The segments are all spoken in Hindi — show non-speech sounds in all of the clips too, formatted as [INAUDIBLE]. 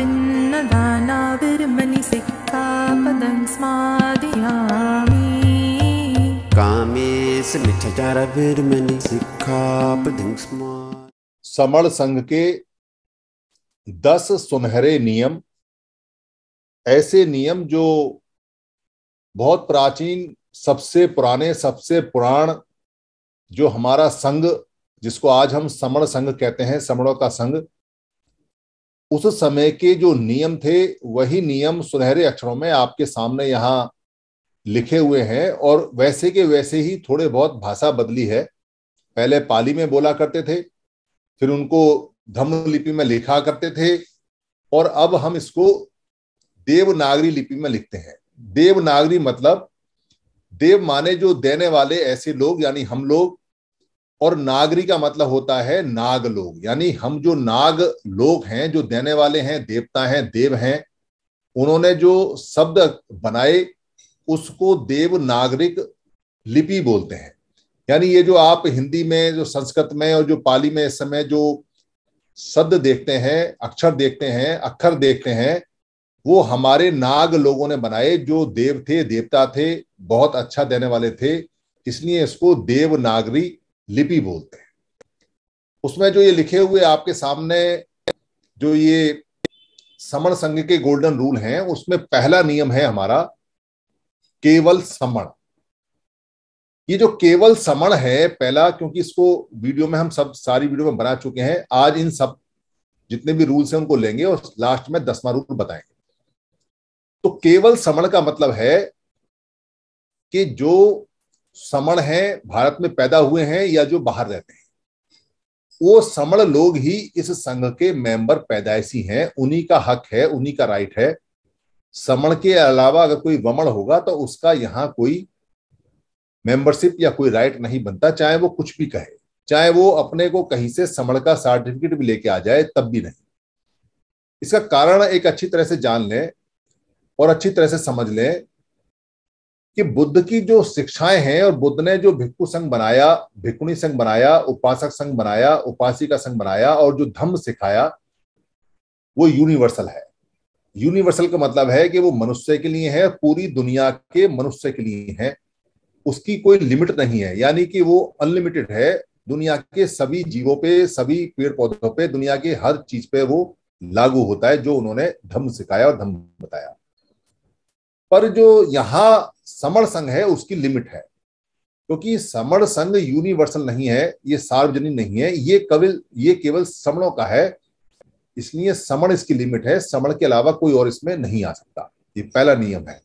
भिन्नदानाभिर्मनिसिक्ता समण संघ के दस सुनहरे नियम ऐसे नियम जो बहुत प्राचीन सबसे पुराने सबसे पुराण जो हमारा संघ जिसको आज हम समण संघ कहते हैं समणों का संघ उस समय के जो नियम थे वही नियम सुनहरे अक्षरों में आपके सामने यहाँ लिखे हुए हैं और वैसे के वैसे ही थोड़े बहुत भाषा बदली है पहले पाली में बोला करते थे फिर उनको धम्म लिपि में लिखा करते थे और अब हम इसको देवनागरी लिपि में लिखते हैं देवनागरी मतलब देव माने जो देने वाले ऐसे लोग यानी हम लोग और नागरी का मतलब होता है नाग लोग यानी हम जो नाग लोग हैं जो देने वाले हैं देवता हैं देव हैं उन्होंने जो शब्द बनाए उसको देव नागरिक लिपि बोलते हैं यानी ये जो आप हिंदी में जो संस्कृत में और जो पाली में इस समय जो शब्द देखते हैं अक्षर देखते हैं अक्षर देखते हैं वो हमारे नाग लोगों ने बनाए जो देव थे देवता थे बहुत अच्छा देने वाले थे इसलिए इसको देव नागरी लिपि बोलते हैं उसमें जो ये लिखे हुए आपके सामने जो ये समण संघ के गोल्डन रूल हैं उसमें पहला नियम है हमारा केवल समण ये जो केवल समण है पहला क्योंकि इसको वीडियो में हम सब सारी वीडियो में बना चुके हैं आज इन सब जितने भी रूल्स हैं उनको लेंगे और लास्ट में दसवां रूल बताएंगे तो केवल समण का मतलब है कि जो समण हैं भारत में पैदा हुए हैं या जो बाहर रहते हैं वो समण लोग ही इस संघ के मेंबर पैदाइशी हैं उन्हीं का हक है उन्हीं का राइट है समण के अलावा अगर कोई वमण होगा तो उसका यहां कोई मेंबरशिप या कोई राइट नहीं बनता चाहे वो कुछ भी कहे चाहे वो अपने को कहीं से समण का सर्टिफिकेट भी लेके आ जाए तब भी नहीं इसका कारण एक अच्छी तरह से जान लें और अच्छी तरह से समझ लें कि बुद्ध की जो शिक्षाएं हैं और बुद्ध ने जो भिक्खु संघ बनाया भिक्खुनी संघ बनाया उपासक संघ बनाया उपासिका संघ बनाया और जो धम्म सिखाया वो यूनिवर्सल है यूनिवर्सल का मतलब है कि वो मनुष्य के लिए है पूरी दुनिया के मनुष्य के लिए है उसकी कोई लिमिट नहीं है यानी कि वो अनलिमिटेड है दुनिया के सभी जीवों पे सभी पेड़ पौधों पे दुनिया के हर चीज पे वो लागू होता है जो उन्होंने धम्म सिखाया और धम्म बताया पर जो यहां समण संघ है उसकी लिमिट है क्योंकि समण संघ यूनिवर्सल नहीं है ये सार्वजनिक नहीं है ये कविल ये केवल समणों का है इसलिए समण इसकी लिमिट है समण के अलावा कोई और इसमें नहीं आ सकता ये पहला नियम है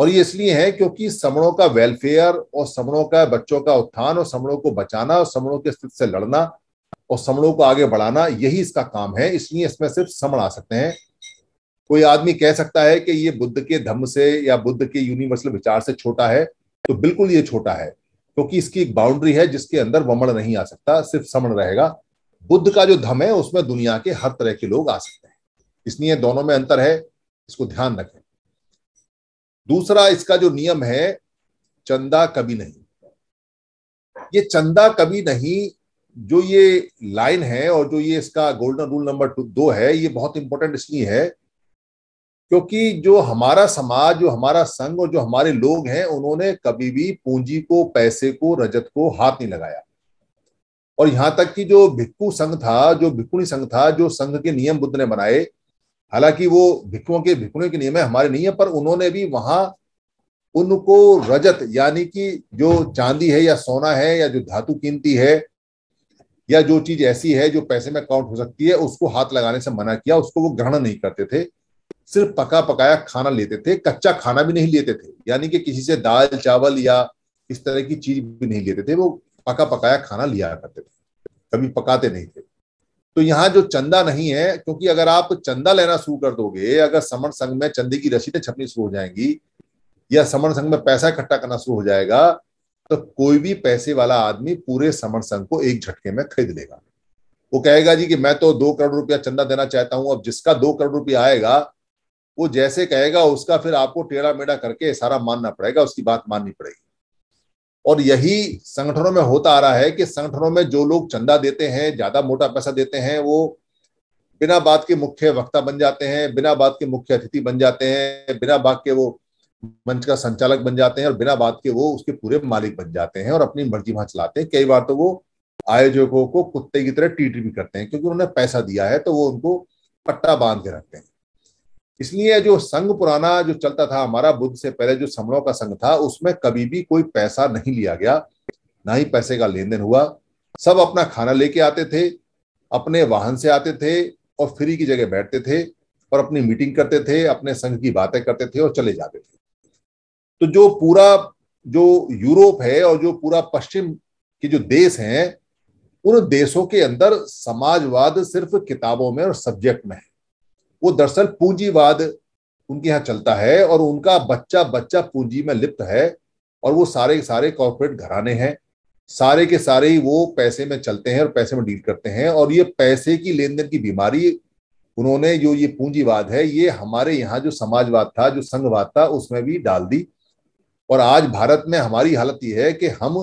और ये इसलिए है क्योंकि समणों का वेलफेयर और समणों का बच्चों का उत्थान और समणों को बचाना और समणों के स्थिति से लड़ना और समणों को आगे बढ़ाना यही इसका काम है इसलिए इसमें सिर्फ समण आ सकते हैं कोई आदमी कह सकता है कि ये बुद्ध के धम्म से या बुद्ध के यूनिवर्सल विचार से छोटा है तो बिल्कुल ये छोटा है क्योंकि तो इसकी एक बाउंड्री है जिसके अंदर वमण नहीं आ सकता सिर्फ समण रहेगा बुद्ध का जो धम है उसमें दुनिया के हर तरह के लोग आ सकते हैं इसलिए दोनों में अंतर है इसको ध्यान रखें दूसरा इसका जो नियम है चंदा कभी नहीं ये चंदा कभी नहीं जो ये लाइन है और जो ये इसका गोल्डन रूल नंबर दो है ये बहुत इंपॉर्टेंट इसलिए है क्योंकि जो हमारा समाज जो हमारा संघ और जो हमारे लोग हैं उन्होंने कभी भी पूंजी को पैसे को रजत को हाथ नहीं लगाया और यहाँ तक कि जो भिक्खु संघ था जो भिक्खुणी संघ था जो संघ के नियम बुद्ध ने बनाए हालांकि वो भिक्खुओं के भिक्खुणी के नियम है हमारे नहीं है पर उन्होंने भी वहां उनको रजत यानी कि जो चांदी है या सोना है या जो धातु कीमती है या जो चीज ऐसी है जो पैसे में काउंट हो सकती है उसको हाथ लगाने से मना किया उसको वो ग्रहण नहीं करते थे सिर्फ पका पकाया खाना लेते थे कच्चा खाना भी नहीं लेते थे यानी कि किसी से दाल चावल या इस तरह की चीज भी नहीं लेते थे वो पका पकाया खाना लिया करते थे कभी पकाते नहीं थे तो यहाँ जो चंदा नहीं है क्योंकि अगर आप चंदा लेना शुरू कर दोगे अगर समण संघ में चंदे की रसीदें छपनी शुरू हो जाएंगी या समण संघ में पैसा इकट्ठा करना शुरू हो जाएगा तो कोई भी पैसे वाला आदमी पूरे समण संघ को एक झटके में खरीद लेगा वो कहेगा जी कि मैं तो दो करोड़ रुपया चंदा देना चाहता हूं अब जिसका दो करोड़ रुपया आएगा वो जैसे कहेगा उसका फिर आपको टेढ़ा मेढ़ा करके सारा मानना पड़ेगा उसकी बात माननी पड़ेगी और यही संगठनों में होता आ रहा है कि संगठनों में जो लोग चंदा देते हैं ज्यादा मोटा पैसा देते हैं वो बिना बात के मुख्य वक्ता बन जाते हैं बिना बात के मुख्य अतिथि बन जाते हैं बिना बात के वो मंच का संचालक बन जाते हैं और बिना बात के वो उसके पूरे मालिक बन जाते हैं और अपनी मर्जी वहां चलाते हैं कई बार तो वो आयोजकों को कुत्ते की तरह ट्रीट भी करते हैं क्योंकि उन्होंने पैसा दिया है तो वो उनको पट्टा बांध के रखते हैं इसलिए जो संघ पुराना जो चलता था हमारा बुद्ध से पहले जो समणों का संघ था उसमें कभी भी कोई पैसा नहीं लिया गया ना ही पैसे का लेन देन हुआ सब अपना खाना लेके आते थे अपने वाहन से आते थे और फ्री की जगह बैठते थे और अपनी मीटिंग करते थे अपने संघ की बातें करते थे और चले जाते थे तो जो पूरा जो यूरोप है और जो पूरा पश्चिम के जो देश हैं उन देशों के अंदर समाजवाद सिर्फ किताबों में और सब्जेक्ट में है वो दरअसल पूंजीवाद उनके यहाँ चलता है और उनका बच्चा बच्चा पूंजी में लिप्त है और वो सारे सारे कॉरपोरेट घराने हैं सारे के सारे ही वो पैसे में चलते हैं और पैसे में डील करते हैं और ये पैसे की लेन देन की बीमारी उन्होंने जो ये पूंजीवाद है ये हमारे यहाँ जो समाजवाद था जो संघवाद था उसमें भी डाल दी और आज भारत में हमारी हालत यह है कि हम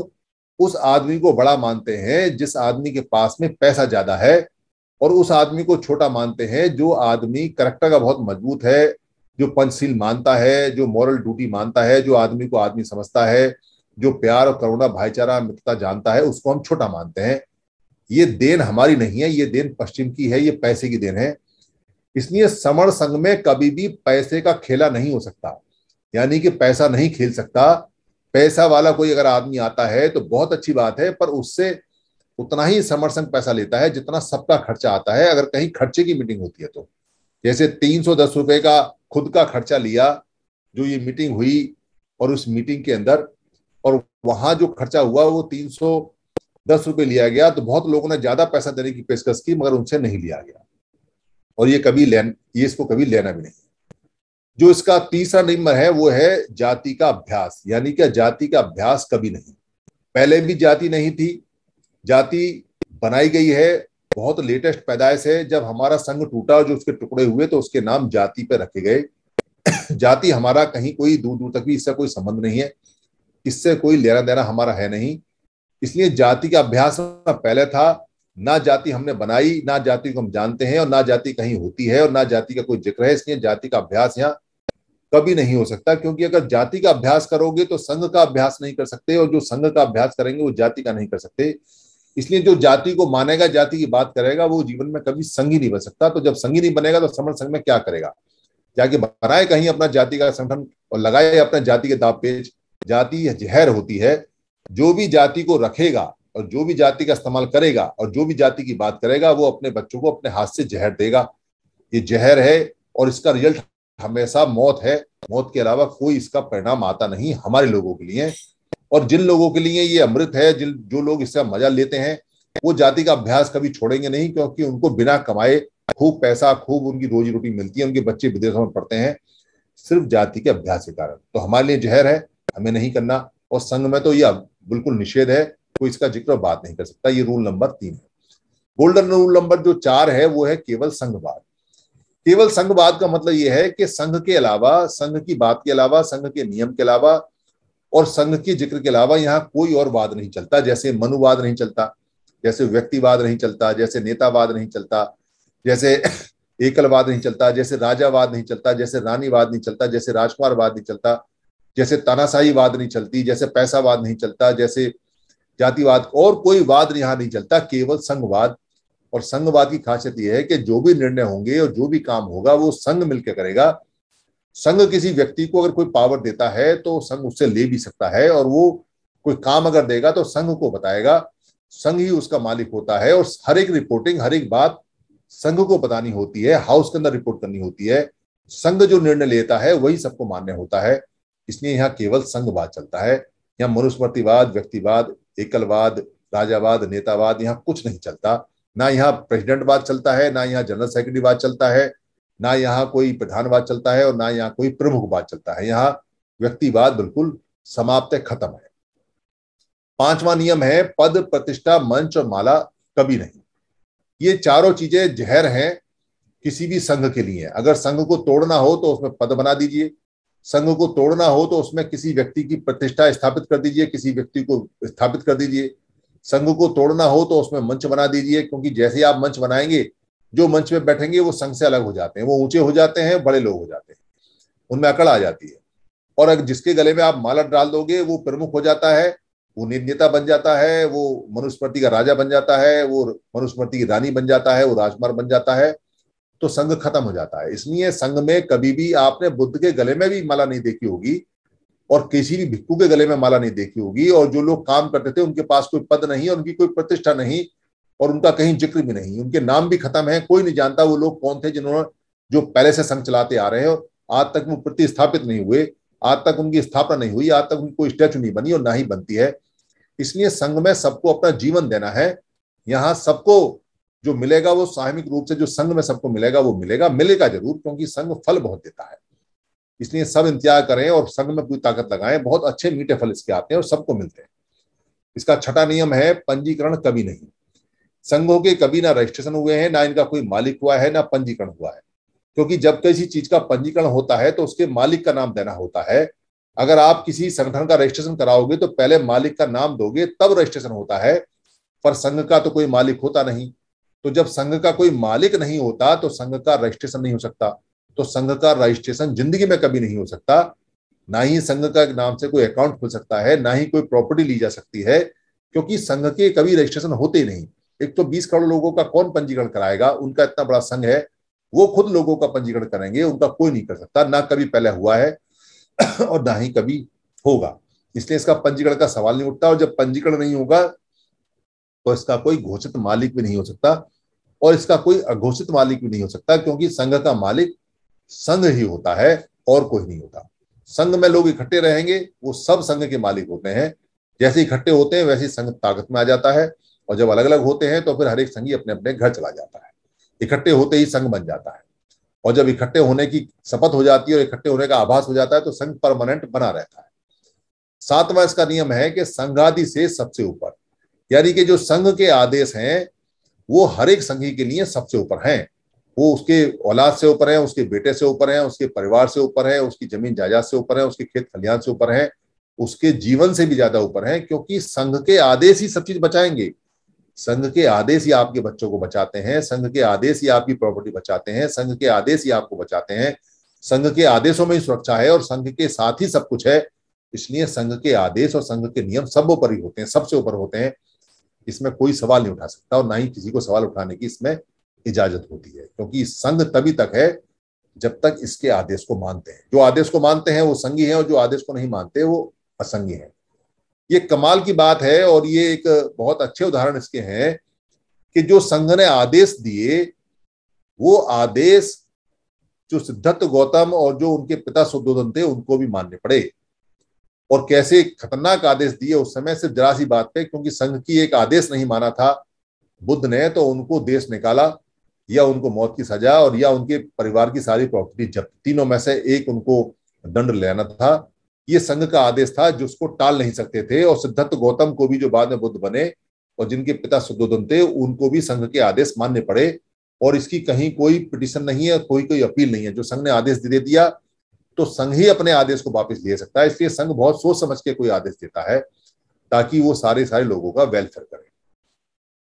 उस आदमी को बड़ा मानते हैं जिस आदमी के पास में पैसा ज्यादा है और उस आदमी को छोटा मानते हैं जो आदमी करेक्टर का बहुत मजबूत है जो पंचशील मानता है जो मॉरल ड्यूटी मानता है जो आदमी को आदमी समझता है जो प्यार और करुणा भाईचारा मित्रता जानता है उसको हम छोटा मानते हैं ये देन हमारी नहीं है ये देन पश्चिम की है ये पैसे की देन है इसलिए समण संघ में कभी भी पैसे का खेला नहीं हो सकता यानी कि पैसा नहीं खेल सकता पैसा वाला कोई अगर आदमी आता है तो बहुत अच्छी बात है पर उससे उतना ही समर संघ पैसा लेता है जितना सबका खर्चा आता है अगर कहीं खर्चे की मीटिंग होती है तो जैसे तीन सौ दस रुपए का खुद का खर्चा लिया जो ये मीटिंग हुई और उस मीटिंग के अंदर और वहां जो खर्चा हुआ वो तीन सौ दस रुपये लिया गया तो बहुत लोगों ने ज्यादा पैसा देने की पेशकश की मगर उनसे नहीं लिया गया और ये कभी लेन ये इसको कभी लेना भी नहीं जो इसका तीसरा नंबर है वो है जाति का अभ्यास यानी कि जाति का अभ्यास कभी नहीं पहले भी जाति नहीं थी जाति बनाई गई है बहुत लेटेस्ट पैदाइश है जब हमारा संघ टूटा जो उसके टुकड़े हुए तो उसके नाम जाति पर रखे गए [COUGHS] जाति हमारा कहीं कोई दूर दूर तक भी इससे कोई संबंध नहीं है इससे कोई लेना देना हमारा है नहीं इसलिए जाति का अभ्यास पहले था ना जाति हमने बनाई ना जाति को हम जानते हैं और ना जाति कहीं होती है और ना जाति का कोई जिक्र है इसलिए जाति का अभ्यास यहाँ कभी नहीं हो सकता क्योंकि अगर जाति का अभ्यास करोगे तो संघ का अभ्यास नहीं कर सकते और जो संघ का अभ्यास करेंगे वो जाति का नहीं कर सकते इसलिए जो जाति को मानेगा जाति की बात करेगा वो जीवन में कभी संगी नहीं बन सकता तो जब संगी नहीं बनेगा तो समर्थ संघ में क्या करेगा जाके बनाए कहीं अपना जाति का संगठन और लगाए अपना जाति के दाब पेज जाति जहर होती है जो भी जाति को रखेगा और जो भी जाति का इस्तेमाल करेगा और जो भी जाति की बात करेगा वो अपने बच्चों को अपने हाथ से जहर देगा ये जहर है और इसका रिजल्ट हमेशा मौत है मौत के अलावा कोई इसका परिणाम आता नहीं हमारे लोगों के लिए और जिन लोगों के लिए ये अमृत है जिन जो लोग इसका मजा लेते हैं वो जाति का अभ्यास कभी छोड़ेंगे नहीं क्योंकि उनको बिना कमाए खूब पैसा खूब उनकी रोजी रोटी मिलती है उनके बच्चे विदेशों में पढ़ते हैं सिर्फ जाति के अभ्यास के कारण तो हमारे लिए जहर है हमें नहीं करना और संघ में तो यह बिल्कुल निषेध है कोई इसका जिक्र बात नहीं कर सकता ये रूल नंबर तीन है गोल्डन रूल नंबर जो चार है वो है केवल संघवाद केवल संघवाद का मतलब यह है कि संघ के अलावा संघ की बात के अलावा संघ के नियम के अलावा और संघ के जिक्र के अलावा यहाँ कोई और वाद नहीं चलता जैसे मनुवाद नहीं चलता जैसे व्यक्तिवाद नहीं चलता जैसे नेतावाद नहीं चलता जैसे एकलवाद नहीं चलता जैसे राजावाद नहीं चलता जैसे रानीवाद नहीं चलता जैसे राजकुमारवाद नहीं चलता जैसे तानाशाही वाद नहीं चलती जैसे पैसावाद नहीं चलता जैसे जातिवाद और कोई वाद यहाँ नहीं चलता केवल संघवाद और संघवाद की खासियत यह है कि जो भी निर्णय होंगे और जो भी काम होगा वो संघ मिलकर करेगा संघ किसी व्यक्ति को अगर कोई पावर देता है तो संघ उससे ले भी सकता है और वो कोई काम अगर देगा तो संघ को बताएगा संघ ही उसका मालिक होता है और हर एक रिपोर्टिंग हर एक बात संघ को बतानी होती है हाउस के अंदर रिपोर्ट करनी होती है संघ जो निर्णय लेता है वही सबको मान्य होता है इसलिए यहाँ केवल संघवाद चलता है यहाँ मनुस्मृतिवाद व्यक्तिवाद एकलवाद राजावाद नेतावाद यहाँ कुछ नहीं चलता ना यहाँ प्रेसिडेंटवाद चलता है ना यहाँ जनरल सेक्रेटरीवाद चलता है ना यहाँ कोई प्रधानवाद चलता है और ना यहाँ कोई प्रमुखवाद चलता है यहाँ व्यक्तिवाद बिल्कुल समाप्त है खत्म है पांचवा नियम है पद प्रतिष्ठा मंच और माला कभी नहीं ये चारों चीजें जहर हैं किसी भी संघ के लिए अगर संघ को तोड़ना हो तो उसमें पद बना दीजिए संघ को तोड़ना हो तो उसमें किसी व्यक्ति की प्रतिष्ठा स्थापित कर दीजिए किसी व्यक्ति को स्थापित कर दीजिए संघ को तोड़ना हो तो उसमें मंच बना दीजिए क्योंकि जैसे आप मंच बनाएंगे जो मंच में बैठेंगे वो संघ से अलग हो जाते हैं वो ऊंचे हो जाते हैं बड़े लोग हो जाते हैं उनमें अकड़ आ जाती है और अगर जिसके गले में आप माला डाल दोगे वो प्रमुख हो जाता है वो नेता बन जाता है वो मनुस्मृति का राजा बन जाता है वो मनुस्मृति की रानी बन जाता है वो राजमार्ग बन जाता है तो संघ खत्म हो जाता है इसलिए संघ में कभी भी आपने बुद्ध के गले में भी माला नहीं देखी होगी और किसी भी भिक्खू के गले में माला नहीं देखी होगी और जो लोग काम करते थे उनके पास कोई पद नहीं और उनकी कोई प्रतिष्ठा नहीं और उनका कहीं जिक्र भी नहीं उनके नाम भी खत्म है कोई नहीं जानता वो लोग कौन थे जिन्होंने जो पहले से संघ चलाते आ रहे हैं और आज तक वो प्रतिस्थापित नहीं हुए आज तक उनकी स्थापना नहीं हुई आज तक उनकी कोई स्टैचू नहीं बनी और ना ही बनती है इसलिए संघ में सबको अपना जीवन देना है यहाँ सबको जो मिलेगा वो सामिक रूप से जो संघ में सबको मिलेगा वो मिलेगा मिलेगा जरूर क्योंकि संघ फल बहुत देता है इसलिए सब इंतजार करें और संघ में पूरी ताकत लगाएं बहुत अच्छे मीठे फल इसके आते हैं और सबको मिलते हैं इसका छठा नियम है पंजीकरण कभी नहीं संघों के कभी ना रजिस्ट्रेशन हुए हैं ना इनका कोई मालिक हुआ है ना पंजीकरण हुआ है क्योंकि जब किसी चीज का पंजीकरण होता है तो उसके मालिक का नाम देना होता है अगर आप किसी संगठन का रजिस्ट्रेशन कराओगे तो पहले मालिक का नाम दोगे तब रजिस्ट्रेशन होता है पर संघ का तो कोई मालिक होता नहीं तो जब संघ का कोई मालिक नहीं होता तो संघ का रजिस्ट्रेशन नहीं हो सकता तो संघ का रजिस्ट्रेशन जिंदगी में कभी नहीं हो सकता ना ही संघ का नाम से कोई अकाउंट खुल सकता है ना ही कोई प्रॉपर्टी ली जा सकती है क्योंकि संघ के कभी रजिस्ट्रेशन होते ही नहीं एक तो बीस करोड़ लोगों का कौन पंजीकरण कराएगा उनका इतना बड़ा संघ है वो खुद लोगों का पंजीकरण करेंगे उनका कोई नहीं कर सकता ना कभी पहले हुआ है [CLEARS THROAT] और ना ही कभी होगा इसलिए इसका पंजीकरण का सवाल नहीं उठता और जब पंजीकरण नहीं होगा तो इसका कोई घोषित मालिक भी नहीं हो सकता और इसका कोई अघोषित मालिक भी नहीं हो सकता क्योंकि संघ का मालिक संघ ही होता है और कोई नहीं होता संघ में लोग इकट्ठे रहेंगे वो सब संघ के मालिक होते हैं जैसे इकट्ठे होते हैं वैसे संघ ताकत में आ जाता है और जब अलग अलग होते हैं तो फिर हर एक संघी अपने अपने घर चला जाता है इकट्ठे होते ही संघ बन जाता है और जब इकट्ठे होने की शपथ हो जाती है और इकट्ठे होने का आभास हो जाता है तो संघ परमानेंट बना रहता है सातवां इसका नियम है कि संघादि से सबसे ऊपर यानी कि जो संघ के आदेश हैं वो हर एक संघी के लिए सबसे ऊपर हैं वो उसके औलाद से ऊपर है उसके बेटे से ऊपर है उसके परिवार से ऊपर है उसकी जमीन जायदाद से ऊपर है उसके खेत खलिहान से ऊपर है उसके जीवन से भी ज्यादा ऊपर है क्योंकि संघ के आदेश ही सब चीज बचाएंगे संघ के आदेश ही आपके बच्चों को बचाते हैं संघ के आदेश ही आपकी प्रॉपर्टी बचाते हैं संघ के आदेश ही आपको बचाते हैं संघ के आदेशों में ही सुरक्षा है और संघ के साथ ही सब कुछ है इसलिए संघ के आदेश और संघ के नियम सब ऊपर ही होते हैं सबसे ऊपर होते हैं इसमें कोई सवाल नहीं उठा सकता और ना ही किसी को सवाल उठाने की इसमें इजाजत होती है क्योंकि संघ तभी तक है जब तक इसके आदेश को मानते हैं जो आदेश को मानते हैं वो संघी है और जो आदेश को नहीं मानते वो असंगी है ये कमाल की बात है और ये एक बहुत अच्छे उदाहरण इसके हैं कि जो संघ ने आदेश दिए वो आदेश जो सिद्धार्थ गौतम और जो उनके पिता सुद्धोधन थे उनको भी मानने पड़े और कैसे खतरनाक आदेश दिए उस समय सिर्फ जरा सी बात पे क्योंकि संघ की एक आदेश नहीं माना था बुद्ध ने तो उनको देश निकाला या उनको मौत की सजा और या उनके परिवार की सारी प्रॉपर्टी जब्त तीनों में से एक उनको दंड लेना था ये संघ का आदेश था जिसको टाल नहीं सकते थे और सिद्धार्थ गौतम को भी जो बाद में बुद्ध बने और जिनके पिता सुदोधन थे उनको भी संघ के आदेश मानने पड़े और इसकी कहीं कोई पिटिशन नहीं है कोई कोई अपील नहीं है जो संघ ने आदेश दे दिया तो संघ ही अपने आदेश को वापस ले सकता है इसलिए संघ बहुत सोच समझ के कोई आदेश देता है ताकि वो सारे सारे लोगों का वेलफेयर करे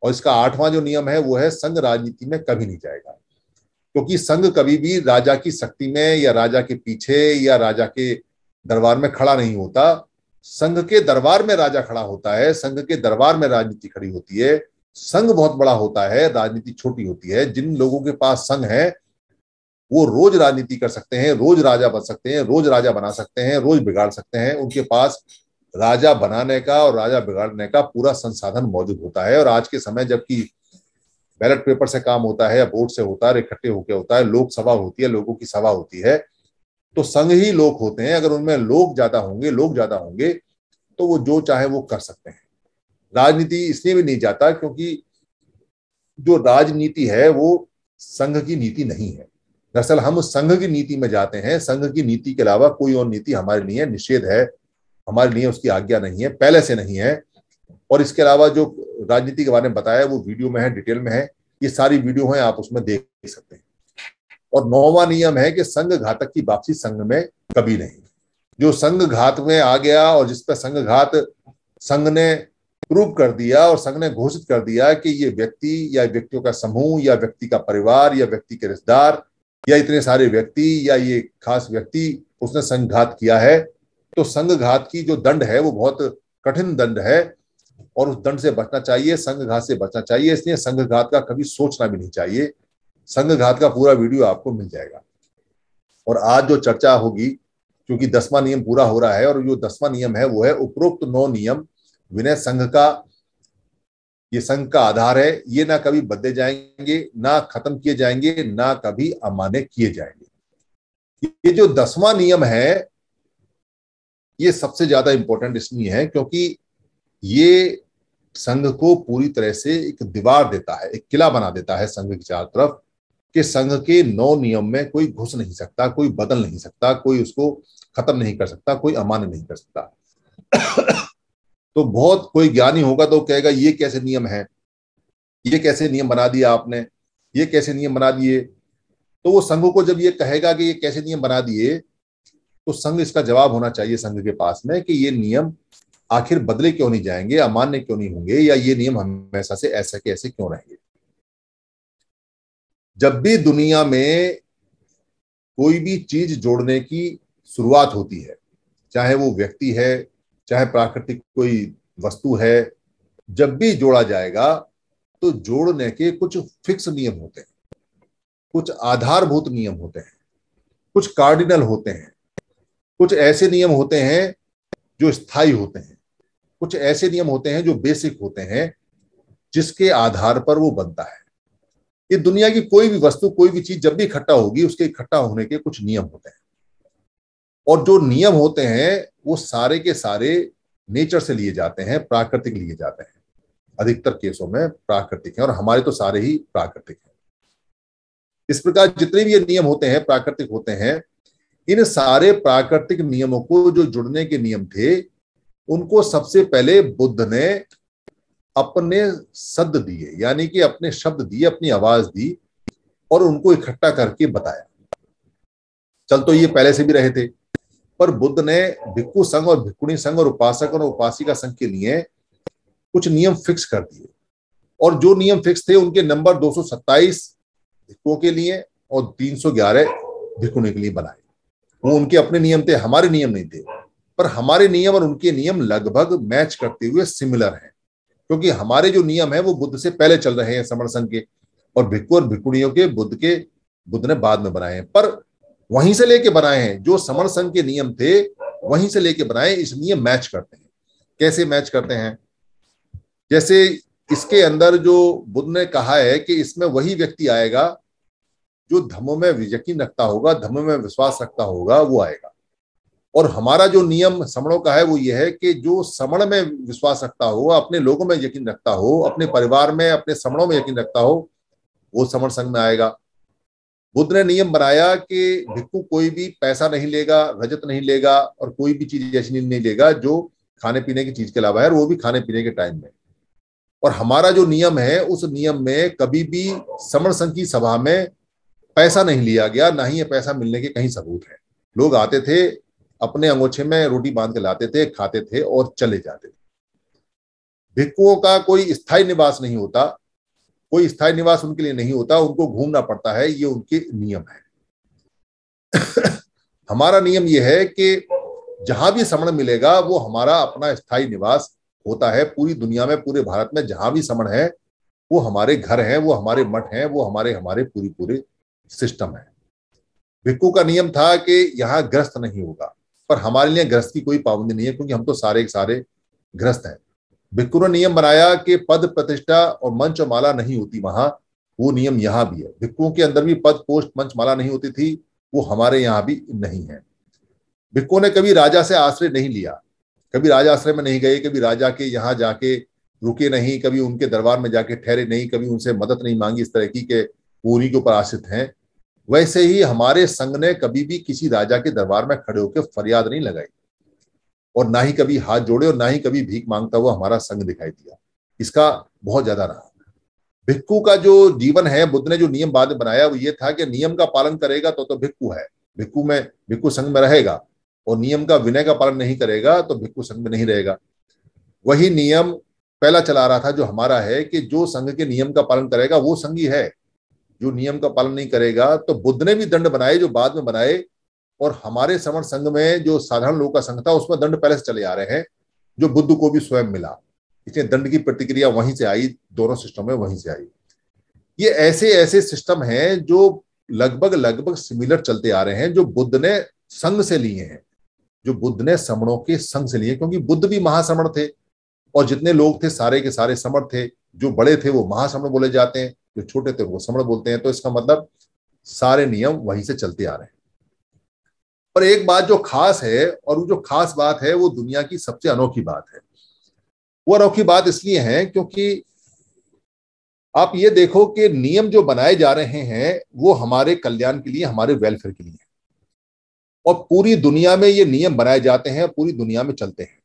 और इसका आठवां जो नियम है वो है संघ राजनीति में कभी नहीं जाएगा क्योंकि संघ कभी भी राजा की शक्ति में या राजा के पीछे या राजा के दरबार में खड़ा नहीं होता संघ के दरबार में राजा खड़ा होता है संघ के दरबार में राजनीति खड़ी होती है संघ बहुत बड़ा होता है राजनीति छोटी होती है जिन लोगों के पास संघ है वो रोज राजनीति कर सकते हैं रोज राजा बन सकते हैं रोज राजा बना सकते हैं रोज बिगाड़ सकते हैं उनके पास राजा बनाने का और राजा बिगाड़ने का पूरा संसाधन मौजूद होता है और आज के समय जबकि बैलेट पेपर से काम होता है या बोर्ड से होता है इकट्ठे होकर होता है लोकसभा होती है लोगों की सभा होती है तो संघ ही लोक होते हैं अगर उनमें लोग ज्यादा होंगे लोग ज्यादा होंगे तो वो जो चाहे वो कर सकते हैं राजनीति इसलिए भी नहीं जाता क्योंकि जो राजनीति है वो संघ की नीति नहीं है दरअसल हम संघ की नीति में जाते हैं संघ की नीति के अलावा कोई और नीति हमारे लिए निषेध है हमारे लिए उसकी आज्ञा नहीं है पहले से नहीं है और इसके अलावा जो राजनीति के बारे में बताया वो वीडियो में है डिटेल में है ये सारी वीडियो है आप उसमें देख सकते हैं और नौवा नियम है कि संघ घातक की वापसी संघ में कभी नहीं जो संघ घात में आ गया और जिस पर संघ घात संघ ने प्रूव कर दिया और संघ ने घोषित कर दिया कि ये व्यक्ति या व्यक्तियों का समूह या व्यक्ति का परिवार या व्यक्ति के रिश्तेदार या इतने सारे व्यक्ति या ये खास व्यक्ति उसने घात किया है तो संघघात की जो दंड है वो बहुत कठिन दंड है और उस दंड से बचना चाहिए संघघात से बचना चाहिए इसलिए संघघात का कभी सोचना भी नहीं चाहिए संघघात का पूरा वीडियो आपको मिल जाएगा और आज जो चर्चा होगी क्योंकि दसवां नियम पूरा हो रहा है और जो दसवां नियम है वो है उपरोक्त नौ नियम विनय संघ का ये संघ का आधार है ये ना कभी बदले जाएंगे ना खत्म किए जाएंगे ना कभी अमान्य किए जाएंगे ये जो दसवां नियम है ये सबसे ज्यादा इंपॉर्टेंट इसलिए है क्योंकि ये संघ को पूरी तरह से एक दीवार देता है एक किला बना देता है संघ के चारों तरफ कि संघ के नौ नियम में कोई घुस नहीं सकता कोई बदल नहीं सकता कोई उसको खत्म नहीं कर सकता कोई अमान्य नहीं कर सकता [COUGHS] तो बहुत कोई ज्ञानी होगा तो कहेगा ये कैसे नियम है ये कैसे नियम बना दिया आपने ये कैसे नियम बना दिए तो वो संघ को जब ये कहेगा कि ये कैसे नियम बना दिए तो संघ इसका जवाब होना चाहिए संघ के पास में कि ये नियम आखिर बदले क्यों नहीं जाएंगे अमान्य क्यों नहीं होंगे या ये नियम हमेशा से ऐसा के ऐसे क्यों रहेंगे जब भी दुनिया में कोई भी चीज जोड़ने की शुरुआत होती है चाहे वो व्यक्ति है चाहे प्राकृतिक कोई वस्तु है जब भी जोड़ा जाएगा तो जोड़ने के कुछ फिक्स नियम होते हैं कुछ आधारभूत नियम होते हैं कुछ कार्डिनल होते हैं कुछ ऐसे नियम होते हैं जो स्थायी होते हैं कुछ ऐसे नियम होते हैं जो बेसिक होते हैं जिसके आधार पर वो बनता है कि दुनिया की कोई भी वस्तु कोई भी चीज जब भी इकट्ठा होगी उसके इकट्ठा होने के कुछ नियम होते हैं और जो नियम होते हैं वो सारे के सारे नेचर से लिए जाते हैं प्राकृतिक लिए जाते हैं अधिकतर केसों में प्राकृतिक है और हमारे तो सारे ही प्राकृतिक हैं इस प्रकार जितने भी ये नियम होते हैं प्राकृतिक होते हैं इन सारे प्राकृतिक नियमों को जो जुड़ने के नियम थे उनको सबसे पहले बुद्ध ने अपने शब्द दिए यानी कि अपने शब्द दिए अपनी आवाज दी और उनको इकट्ठा करके बताया चल तो ये पहले से भी रहे थे पर बुद्ध ने भिक्खु संघ और भिक्खुणी संघ और उपासक और उपासिका संघ के लिए कुछ नियम फिक्स कर दिए और जो नियम फिक्स थे उनके नंबर 227 भिक्खुओं के लिए और 311 भिक्खुणी के लिए बनाए वो उनके अपने नियम थे हमारे नियम नहीं थे पर हमारे नियम और उनके नियम लगभग मैच करते हुए सिमिलर हैं क्योंकि हमारे जो नियम है वो बुद्ध से पहले चल रहे हैं समर संघ के और भिक्खु और भिक्कुड़ियों के बुद्ध के बुद्ध ने बाद में बनाए हैं पर वहीं से लेके बनाए हैं जो समर संघ के नियम थे वहीं से लेके बनाए इस नियम मैच करते हैं कैसे मैच करते हैं जैसे इसके अंदर जो बुद्ध ने कहा है कि इसमें वही व्यक्ति आएगा जो धमो में यकीन रखता होगा धमो में विश्वास रखता होगा वो आएगा और हमारा जो नियम समणों का है वो ये है कि जो समण में विश्वास रखता हो अपने लोगों में यकीन रखता हो अपने परिवार में अपने समणों में यकीन रखता हो वो समण संघ में आएगा बुद्ध ने नियम बनाया कि भिक्खु कोई भी पैसा नहीं लेगा रजत नहीं लेगा और कोई भी चीज ऐसी नहीं लेगा जो खाने पीने की चीज के अलावा है और वो भी खाने पीने के टाइम में और हमारा जो नियम है उस नियम में कभी भी समण संघ की सभा में पैसा नहीं लिया गया ना ही पैसा मिलने के कहीं सबूत है लोग आते थे अपने अंगोछे में रोटी बांध के लाते थे खाते थे और चले जाते थे भिक्कुओं का कोई स्थायी निवास नहीं होता कोई स्थायी निवास उनके लिए नहीं होता उनको घूमना पड़ता है ये उनके नियम है [COUGHS] हमारा नियम यह है कि जहां भी समण मिलेगा वो हमारा अपना स्थायी निवास होता है पूरी दुनिया में पूरे भारत में जहां भी समण है वो हमारे घर है वो हमारे मठ है वो हमारे हमारे पूरी पूरे सिस्टम है भिक्कू का नियम था कि यहाँ ग्रस्त नहीं होगा पर हमारे लिए ग्रस्त की कोई पाबंदी नहीं है क्योंकि हम तो सारे सारे ग्रस्त हैं भिक्खु ने नियम बनाया कि पद प्रतिष्ठा और मंच और माला नहीं होती वहां वो नियम यहां भी है भिक्खुओं के अंदर भी पद पोस्ट मंच माला नहीं होती थी वो हमारे यहाँ भी नहीं है भिक्खुओं ने कभी राजा से आश्रय नहीं लिया कभी राजा आश्रय में नहीं गए कभी राजा के यहाँ जाके रुके नहीं कभी उनके दरबार में जाके ठहरे नहीं कभी उनसे मदद नहीं मांगी इस तरह की कि वो उन्हीं के ऊपर आश्रित हैं वैसे ही हमारे संघ ने कभी भी किसी राजा के दरबार में खड़े होकर फरियाद नहीं लगाई और ना ही कभी हाथ जोड़े और ना ही कभी भीख मांगता हुआ हमारा संघ दिखाई दिया इसका बहुत ज्यादा रहा भिक्खु का जो जीवन है बुद्ध ने जो नियम बाद में बनाया वो ये था कि नियम का पालन करेगा तो तो भिक्खु है भिक्खु में भिक्कू संघ में रहेगा और नियम का विनय का पालन नहीं करेगा तो भिक्खु संघ में नहीं रहेगा वही नियम पहला चला रहा था जो हमारा है कि जो संघ के नियम का पालन करेगा वो संघी है जो नियम का पालन नहीं करेगा तो बुद्ध ने भी दंड बनाए जो बाद में बनाए और हमारे समण संघ में जो साधारण लोगों का संघ था उसमें दंड पहले से चले आ रहे हैं जो बुद्ध को भी स्वयं मिला इसलिए दंड की प्रतिक्रिया वहीं से आई दोनों सिस्टम में वहीं से आई ये ऐसे ऐसे सिस्टम हैं जो लगभग लगभग सिमिलर चलते आ रहे हैं जो बुद्ध ने संघ से लिए हैं जो बुद्ध ने समणों के संघ से लिए क्योंकि बुद्ध भी महासमण थे और जितने लोग थे सारे के सारे समण थे जो बड़े थे वो महासमण बोले जाते हैं जो छोटे थे वो समण बोलते हैं तो इसका मतलब सारे नियम वहीं से चलते आ रहे हैं पर एक बात जो खास है और वो जो खास बात है वो दुनिया की सबसे अनोखी बात है वो अनोखी बात इसलिए है क्योंकि आप ये देखो कि नियम जो बनाए जा रहे हैं वो हमारे कल्याण के लिए हमारे वेलफेयर के लिए और पूरी दुनिया में ये नियम बनाए जाते हैं पूरी दुनिया में चलते हैं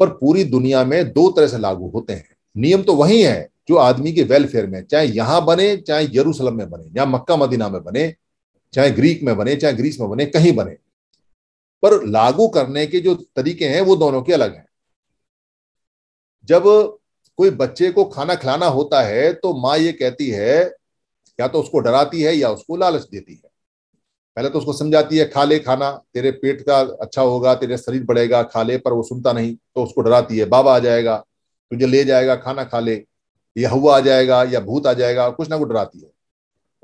पर पूरी दुनिया में दो तरह से लागू होते हैं नियम तो वही है जो आदमी के वेलफेयर में चाहे यहां बने चाहे यरूशलम में बने या मक्का मदीना में बने चाहे ग्रीक में बने चाहे ग्रीस में बने कहीं बने पर लागू करने के जो तरीके हैं वो दोनों के अलग हैं जब कोई बच्चे को खाना खिलाना होता है तो माँ ये कहती है या तो उसको डराती है या उसको लालच देती है पहले तो उसको समझाती है खा ले खाना तेरे पेट का अच्छा होगा तेरे शरीर बढ़ेगा खा ले पर वो सुनता नहीं तो उसको डराती है बाबा आ जाएगा तुझे ले जाएगा खाना खा ले या हुआ आ जाएगा या भूत आ जाएगा कुछ ना कुछ डराती है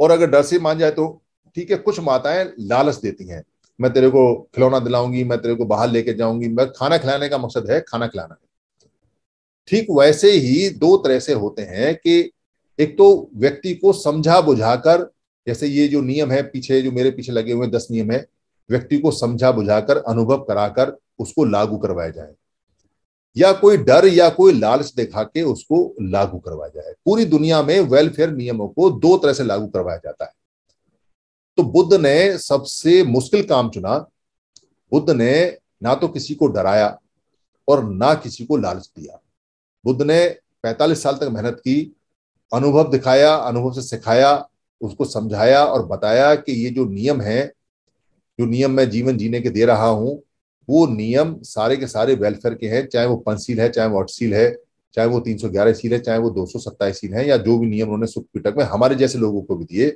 और अगर डर से मान जाए तो ठीक है कुछ माताएं लालच देती हैं मैं तेरे को खिलौना दिलाऊंगी मैं तेरे को बाहर लेके जाऊंगी मैं खाना खिलाने का मकसद है खाना खिलाना है ठीक वैसे ही दो तरह से होते हैं कि एक तो व्यक्ति को समझा बुझाकर जैसे ये जो नियम है पीछे जो मेरे पीछे लगे हुए दस नियम है व्यक्ति को समझा बुझाकर अनुभव कराकर उसको लागू करवाया जाए या कोई डर या कोई लालच दिखा के उसको लागू करवाया जाए पूरी दुनिया में वेलफेयर नियमों को दो तरह से लागू करवाया जाता है तो बुद्ध ने सबसे मुश्किल काम चुना बुद्ध ने ना तो किसी को डराया और ना किसी को लालच दिया बुद्ध ने 45 साल तक मेहनत की अनुभव दिखाया अनुभव से सिखाया उसको समझाया और बताया कि ये जो नियम है जो नियम मैं जीवन जीने के दे रहा हूं वो नियम सारे के सारे वेलफेयर के हैं चाहे वो पंसील है चाहे वो अटसील है चाहे वो तीन सौ ग्यारह सील है चाहे वो दो सौ सत्ताईस सील है या जो भी नियम उन्होंने सुखपीटक में हमारे जैसे लोगों को भी दिए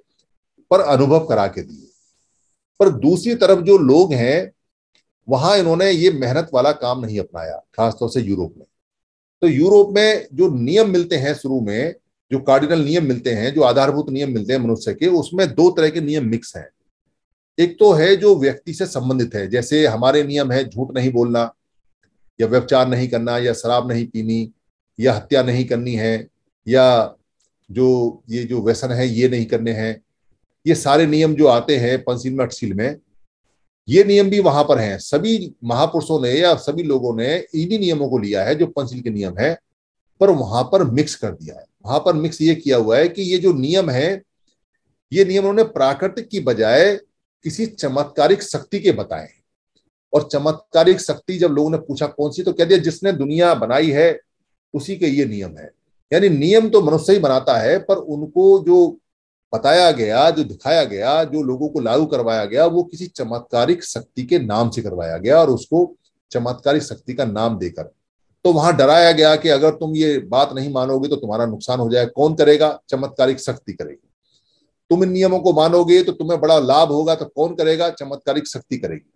पर अनुभव करा के दिए पर दूसरी तरफ जो लोग हैं वहां इन्होंने ये मेहनत वाला काम नहीं अपनाया खासतौर से यूरोप में तो यूरोप में जो नियम मिलते हैं शुरू में जो कार्डिनल नियम मिलते हैं जो आधारभूत नियम मिलते हैं मनुष्य के उसमें दो तरह के नियम मिक्स हैं एक तो है जो व्यक्ति से संबंधित है जैसे हमारे नियम है झूठ नहीं बोलना या व्यवचार नहीं करना या शराब नहीं पीनी या हत्या नहीं करनी है या जो ये जो व्यसन है ये नहीं करने हैं ये सारे नियम जो आते हैं पंचशील में अठशील में ये नियम भी वहां पर हैं सभी महापुरुषों ने या सभी लोगों ने इन्हीं नियमों को लिया है जो पंचशील के नियम है पर वहां पर मिक्स कर दिया है वहां पर मिक्स ये किया हुआ है कि ये जो नियम है ये नियम उन्होंने प्राकृतिक की बजाय किसी चमत्कारिक शक्ति के बताए और चमत्कारिक शक्ति जब लोगों ने पूछा कौन सी तो कह दिया जिसने दुनिया बनाई है उसी के ये नियम है यानी नियम तो मनुष्य ही बनाता है पर उनको जो बताया गया जो दिखाया गया जो लोगों को लागू करवाया गया वो किसी चमत्कारिक शक्ति के नाम से करवाया गया और उसको चमत्कारिक शक्ति का नाम देकर तो वहां डराया गया कि अगर तुम ये बात नहीं मानोगे तो तुम्हारा नुकसान हो जाए कौन करेगा चमत्कारिक शक्ति करेगी तुम इन नियमों को मानोगे तो तुम्हें बड़ा लाभ होगा तो कौन करेगा चमत्कारिक शक्ति करेगी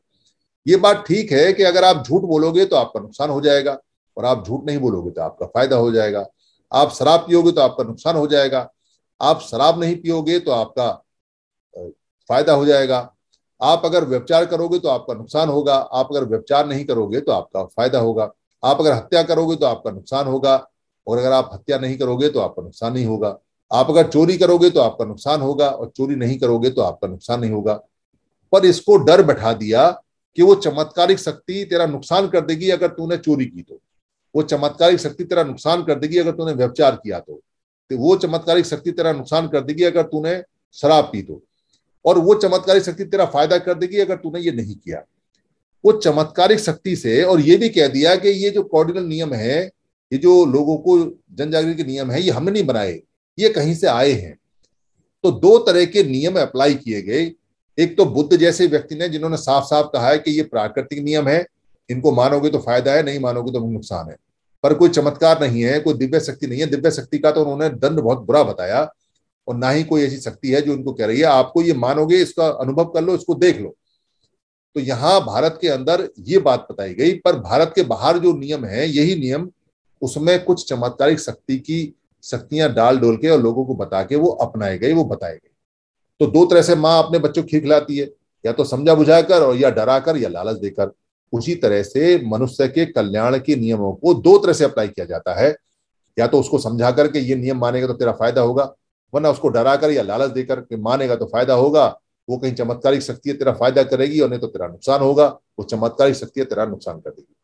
ये बात ठीक है कि अगर आप झूठ बोलोगे तो आपका नुकसान हो जाएगा और आप झूठ नहीं बोलोगे तो आपका फायदा हो जाएगा आप शराब पियोगे तो आपका नुकसान हो जाएगा आप शराब नहीं पियोगे तो आपका फायदा हो जाएगा आप अगर व्यवचार करोगे तो आपका नुकसान होगा आप अगर व्यवचार नहीं करोगे तो आपका फायदा होगा आप अगर हत्या करोगे तो आपका नुकसान होगा और अगर आप हत्या नहीं करोगे तो आपका नुकसान नहीं होगा आप अगर चोरी करोगे तो आपका नुकसान होगा और चोरी नहीं करोगे तो आपका नुकसान नहीं होगा पर इसको डर बैठा दिया कि वो चमत्कारिक शक्ति तेरा नुकसान कर देगी अगर तूने चोरी की तो वो चमत्कारिक शक्ति तेरा नुकसान कर देगी अगर तूने व्यवचार किया तो।, तो, वो चमत्कारिक शक्ति तेरा नुकसान कर देगी अगर तूने शराब पी तो और वो चमत्कारिक शक्ति तेरा फायदा कर देगी अगर तूने ये नहीं किया वो चमत्कारिक शक्ति से और ये भी कह दिया कि ये जो कॉर्डिनल नियम है ये जो लोगों को जागृति के नियम है ये हमने नहीं बनाए ये कहीं से आए हैं तो दो तरह के नियम अप्लाई किए गए एक तो बुद्ध जैसे व्यक्ति ने जिन्होंने साफ साफ कहा है कि ये प्राकृतिक नियम है इनको मानोगे तो फायदा है नहीं मानोगे तो नुकसान है पर कोई चमत्कार नहीं है कोई दिव्य शक्ति नहीं है दिव्य शक्ति का तो उन्होंने दंड बहुत बुरा बताया और ना ही कोई ऐसी शक्ति है जो उनको कह रही है आपको ये मानोगे इसका अनुभव कर लो इसको देख लो तो यहां भारत के अंदर ये बात बताई गई पर भारत के बाहर जो नियम है यही नियम उसमें कुछ चमत्कारिक शक्ति की शक्तियां डाल डोल के और लोगों को बता के वो अपनाए गए वो बताए गए तो दो तरह से माँ अपने बच्चों को खीर खिलाती है या तो समझा बुझा कर और या डरा कर या लालच देकर उसी तरह से मनुष्य के कल्याण के नियमों को दो तरह से अप्लाई किया जाता है या तो उसको समझा करके ये नियम मानेगा तो तेरा फायदा होगा वरना उसको डरा कर या लालच देकर के मानेगा तो फायदा होगा वो कहीं चमत्कारिक शक्ति है तेरा फायदा करेगी और नहीं तो तेरा नुकसान होगा वो चमत्कारिक शक्ति है तेरा नुकसान कर देगी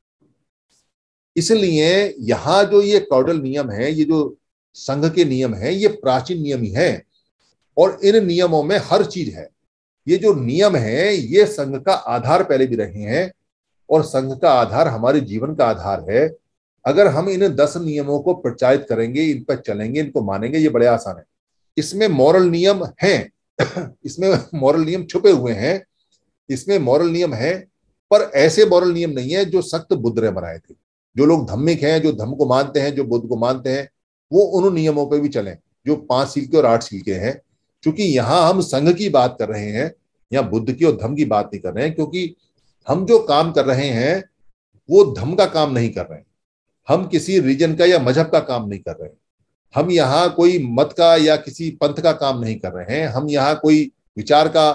इसलिए यहां जो ये कॉडल नियम है ये जो संघ के नियम है ये प्राचीन नियम ही है और इन नियमों में हर चीज है ये जो नियम है ये संघ का आधार पहले भी रहे हैं और संघ का आधार हमारे जीवन का आधार है अगर हम इन दस नियमों को प्रचारित करेंगे इन पर चलेंगे इनको मानेंगे ये बड़े आसान है इसमें मॉरल नियम हैं [COUGHS] इसमें मॉरल नियम छुपे हुए हैं इसमें मॉरल नियम है पर ऐसे मॉरल नियम नहीं है जो सख्त बुद्ध ने बनाए थे जो लोग धम्मिक हैं जो धम्म को मानते हैं जो बुद्ध को मानते हैं वो उन नियमों पर भी चले जो पांच सील के और आठ सील के हैं क्योंकि यहाँ हम संघ की बात कर रहे हैं या बुद्ध की और धम की बात नहीं कर रहे हैं क्योंकि हम जो काम कर रहे हैं वो धम का काम नहीं कर रहे हैं हम किसी रीजन का या मजहब का काम नहीं कर रहे हैं हम यहाँ कोई मत का या किसी पंथ का काम नहीं कर रहे हैं हम यहाँ कोई विचार का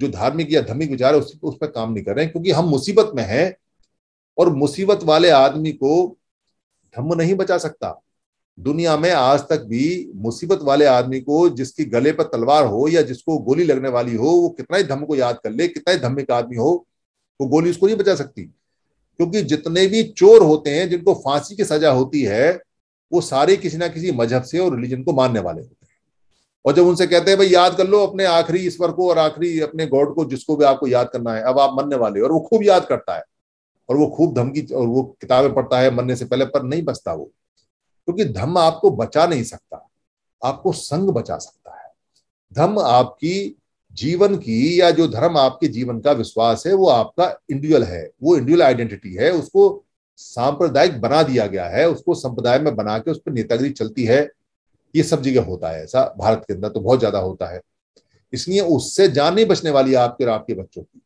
जो धार्मिक या धर्मिक विचार है उस, उस पर काम नहीं कर रहे हैं क्योंकि हम मुसीबत में हैं और मुसीबत वाले आदमी को धम्म नहीं बचा सकता दुनिया में आज तक भी मुसीबत वाले आदमी को जिसकी गले पर तलवार हो या जिसको गोली लगने वाली हो वो कितना ही धम को याद कर ले कितना ही धम्मे का आदमी हो वो गोली उसको नहीं बचा सकती क्योंकि जितने भी चोर होते हैं जिनको फांसी की सजा होती है वो सारे किसी ना किसी मजहब से और रिलीजन को मानने वाले होते हैं और जब उनसे कहते हैं भाई याद कर लो अपने आखिरी ईश्वर को और आखिरी अपने गॉड को जिसको भी आपको याद करना है अब आप मनने वाले और वो खूब याद करता है और वो खूब धमकी और वो किताबें पढ़ता है मरने से पहले पर नहीं बचता वो क्योंकि तो धम्म आपको बचा नहीं सकता आपको संग बचा सकता है धम्म आपकी जीवन की या जो धर्म आपके जीवन का विश्वास है वो आपका इंडिविजुअल है वो इंडिविजुअल आइडेंटिटी है उसको सांप्रदायिक बना दिया गया है उसको संप्रदाय में बना के उस पर नेतागिरी चलती है ये सब जगह होता है ऐसा भारत के अंदर तो बहुत ज्यादा होता है इसलिए उससे जान नहीं बचने वाली है आपके और आपके बच्चों की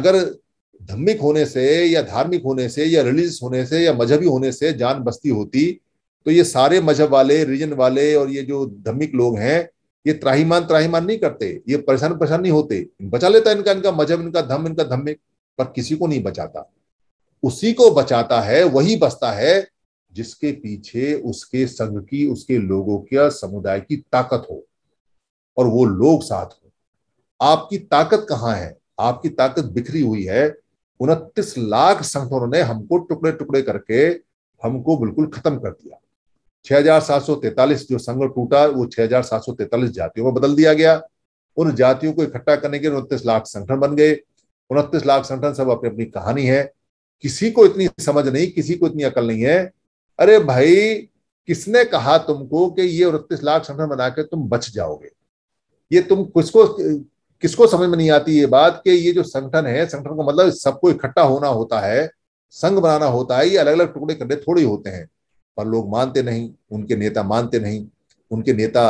अगर धम्मिक होने से या धार्मिक होने से या रिलीजियस होने से या मजहबी होने से जान बस्ती होती तो ये सारे मजहब वाले रिलीजन वाले और ये जो धमिक लोग हैं ये त्राहीमान त्राहीमान नहीं करते ये परेशान परेशान नहीं होते बचा लेता इनका इनका मजहब इनका धम इनका धम्मिक पर किसी को नहीं बचाता उसी को बचाता है वही बसता है जिसके पीछे उसके संघ की उसके लोगों की समुदाय की ताकत हो और वो लोग साथ हो आपकी ताकत कहाँ है आपकी ताकत बिखरी हुई है उनतीस लाख संगठनों ने हमको टुकड़े टुकड़े करके हमको बिल्कुल खत्म कर दिया छह जो संघ टूटा वो तैतालीस जातियों में बदल दिया गया उन जातियों को इकट्ठा करने के उनतीस लाख संगठन बन गए उनतीस लाख संगठन सब अपनी अपनी कहानी है किसी को इतनी समझ नहीं किसी को इतनी अकल नहीं है अरे भाई किसने कहा तुमको कि ये उनतीस लाख संगठन बनाकर तुम बच जाओगे ये तुम किसको किसको समझ में नहीं आती ये बात कि ये जो संगठन है संगठन का मतलब सबको इकट्ठा होना होता है संघ बनाना होता है ये अलग अलग टुकड़े करने थोड़े होते हैं पर लोग मानते नहीं उनके नेता मानते नहीं उनके नेता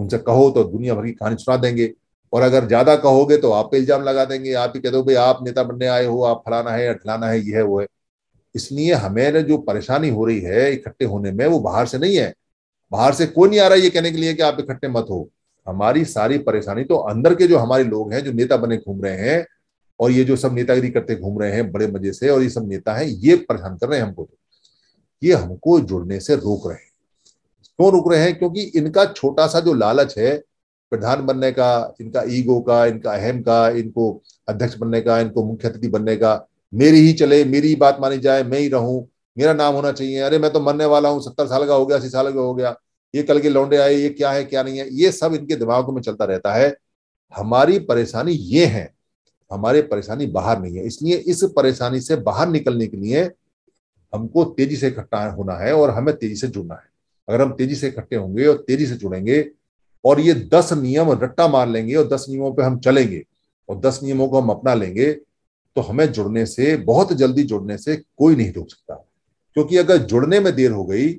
उनसे कहो तो दुनिया भर की कहानी सुना देंगे और अगर ज्यादा कहोगे तो आप पे इल्जाम लगा देंगे आप ही कह दो भाई आप नेता बनने आए हो आप फलाना है अटलाना है यह है वो है इसलिए हमें जो परेशानी हो रही है इकट्ठे होने में वो बाहर से नहीं है बाहर से कोई नहीं आ रहा ये कहने के लिए कि आप इकट्ठे मत हो हमारी सारी परेशानी तो अंदर के जो हमारे लोग हैं जो नेता बने घूम रहे हैं और ये जो सब नेतागिरी करते घूम रहे हैं बड़े मजे से और ये सब नेता हैं ये परेशान कर रहे हैं हमको तो ये हमको जुड़ने से रोक रहे हैं क्यों तो रोक रहे हैं क्योंकि इनका छोटा सा जो लालच है प्रधान बनने का इनका ईगो का इनका अहम का इनको अध्यक्ष बनने का इनको मुख्य अतिथि बनने का मेरी ही चले मेरी ही बात मानी जाए मैं ही रहूं मेरा नाम होना चाहिए अरे मैं तो मरने वाला हूं सत्तर साल का हो गया अस्सी साल का हो गया ये कल के लौंडे आए ये क्या है क्या नहीं है ये सब इनके दिमाग में चलता रहता है हमारी परेशानी ये है हमारी परेशानी बाहर नहीं है इसलिए इस परेशानी से बाहर निकलने के लिए हमको तेजी से इकट्ठा होना है और हमें तेजी से जुड़ना है अगर हम तेजी से इकट्ठे होंगे और तेजी से जुड़ेंगे और ये दस नियम रट्टा मार लेंगे और दस नियमों पर हम चलेंगे और दस नियमों को हम अपना लेंगे तो हमें जुड़ने से बहुत जल्दी जुड़ने से कोई नहीं रोक सकता क्योंकि अगर जुड़ने में देर हो गई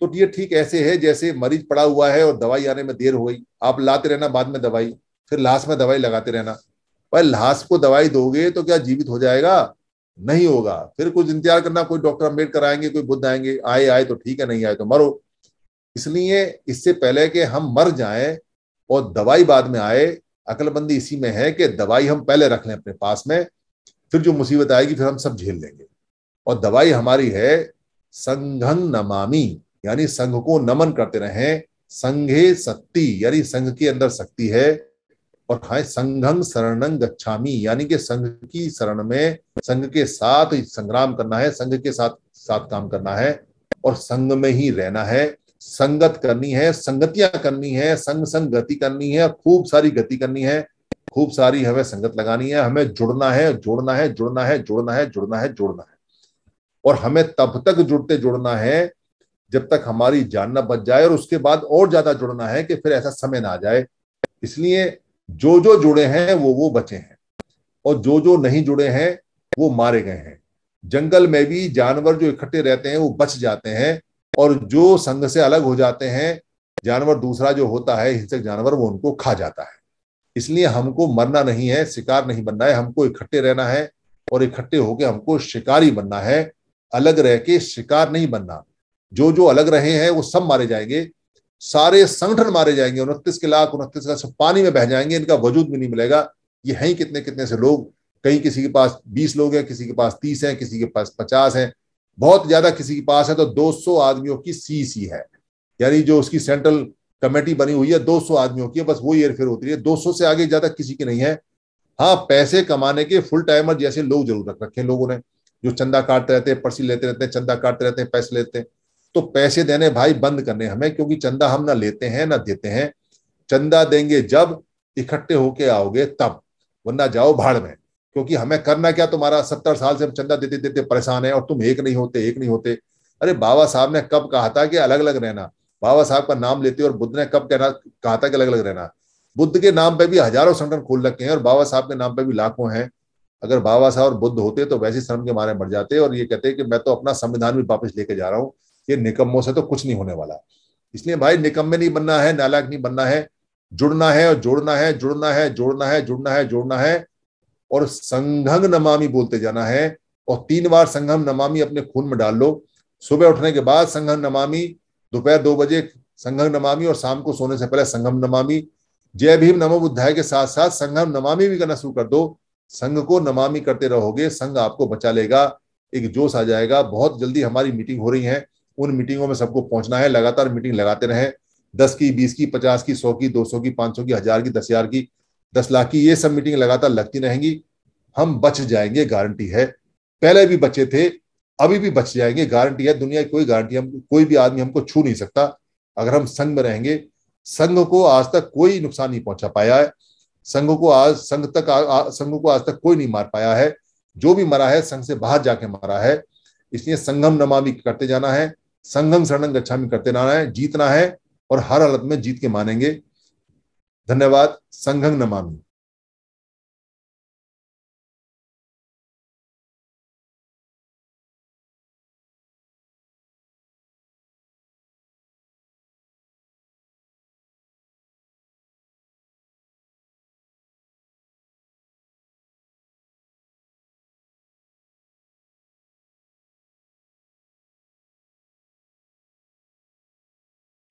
तो ये ठीक ऐसे है जैसे मरीज पड़ा हुआ है और दवाई आने में देर हो गई आप लाते रहना बाद में दवाई फिर लाश में दवाई लगाते रहना भाई लाश को दवाई दोगे तो क्या जीवित हो जाएगा नहीं होगा फिर कुछ इंतजार करना कोई डॉक्टर अम्बेडकर आएंगे कोई बुद्ध आएंगे आए आए तो ठीक है नहीं आए तो मरो इसलिए इससे पहले कि हम मर जाए और दवाई बाद में आए अकलबंदी इसी में है कि दवाई हम पहले रख लें अपने पास में फिर जो मुसीबत आएगी फिर हम सब झेल लेंगे और दवाई हमारी है संघन नमामी यानी संघ को नमन करते रहें संघे सत्ती यानी संघ के अंदर शक्ति है और हाय संघम शरणं गच्छामी यानी कि संघ की शरण में संघ के साथ संग्राम करना है संघ के साथ साथ काम करना है और संघ में ही रहना है संगत करनी है संगतियां करनी है संग संग गति करनी है खूब सारी गति करनी है खूब सारी हमें संगत लगानी है हमें जुड़ना है जोड़ना है जुड़ना है जुड़ना है जुड़ना है जुड़ना है और हमें तब तक जुड़ते जुड़ना है जब तक हमारी जान न बच जाए और उसके बाद और ज्यादा जुड़ना है कि फिर ऐसा समय ना आ जाए इसलिए जो जो जुड़े हैं वो वो बचे हैं और जो जो नहीं जुड़े हैं वो मारे गए हैं जंगल में भी जानवर जो इकट्ठे रहते हैं वो बच जाते हैं और जो संघ से अलग हो जाते हैं जानवर दूसरा जो होता है हिंसक जानवर वो उनको खा जाता है इसलिए हमको मरना नहीं है शिकार नहीं बनना है हमको इकट्ठे रहना है और इकट्ठे होकर हमको शिकारी बनना है अलग रह के शिकार नहीं बनना जो जो अलग रहे हैं वो सब मारे जाएंगे सारे संगठन मारे जाएंगे उनतीस के लाख उनतीस लाख सब पानी में बह जाएंगे इनका वजूद भी नहीं मिलेगा ये हैं कितने कितने से लोग कहीं किसी के पास बीस लोग हैं किसी के पास तीस हैं किसी के पास पचास हैं बहुत ज्यादा किसी के पास है तो दो आदमियों की सी है यानी जो उसकी सेंट्रल कमेटी बनी हुई है दो आदमियों की बस वही हेरफेर होती है दो से आगे ज्यादा किसी की नहीं है हाँ पैसे कमाने के फुल टाइमर जैसे लोग जरूर रख रखे हैं लोगों ने जो चंदा काटते रहते हैं पर्सी लेते रहते हैं चंदा काटते रहते हैं पैसे लेते हैं तो पैसे देने भाई बंद करने हमें क्योंकि चंदा हम ना लेते हैं ना देते हैं चंदा देंगे जब इकट्ठे होके आओगे तब वरना जाओ भाड़ में क्योंकि हमें करना क्या तुम्हारा सत्तर साल से हम चंदा देते देते परेशान है और तुम एक नहीं होते एक नहीं होते अरे बाबा साहब ने कब कहा था कि अलग अलग रहना बाबा साहब का नाम लेते और बुद्ध ने कब कहना कहा था कि अलग अलग रहना बुद्ध के नाम पे भी हजारों संगठन खोल रखे हैं और बाबा साहब के नाम पे भी लाखों हैं अगर बाबा साहब और बुद्ध होते तो वैसे श्रम के मारे मर जाते और ये कहते कि मैं तो अपना संविधान भी वापस लेके जा रहा हूँ ये निकम्मों से तो कुछ नहीं होने वाला इसलिए भाई निकम्मे नहीं बनना है नालायक नहीं बनना है जुड़ना है और जोड़ना है जुड़ना है जोड़ना है जुड़ना है जोड़ना है और संघंग नमामि बोलते जाना है और तीन बार संघम नमामि अपने खून में डाल लो सुबह उठने के बाद संघम नमामि दोपहर दो बजे संघम नमामि और शाम को सोने से पहले संघम नमामि जय भीम नमो बुद्धाय के साथ साथ संघम नमामि भी करना शुरू कर दो संघ को नमामि करते रहोगे संघ आपको बचा लेगा एक जोश आ जाएगा बहुत जल्दी हमारी मीटिंग हो रही है उन मीटिंगों में सबको पहुंचना है लगातार मीटिंग लगाते रहे दस की बीस की पचास की सौ की दो सौ की पांच सौ की हजार की दस हजार की दस लाख की ये सब मीटिंग लगातार लगती रहेंगी हम बच जाएंगे गारंटी है पहले भी बचे थे अभी भी बच जाएंगे गारंटी है दुनिया की कोई गारंटी हम कोई भी आदमी हमको छू नहीं सकता अगर हम संघ में रहेंगे संघ को आज तक कोई नुकसान नहीं पहुंचा पाया है संघ को आज संघ तक संघ को आज तक कोई नहीं मार पाया है जो भी मरा है संघ से बाहर जाके मारा है इसलिए संगम नमामि करते जाना है संगम शरणम में करते रहना है जीतना है और हर हालत में जीत के मानेंगे धन्यवाद न मानू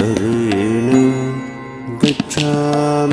ऋणी गच्छामि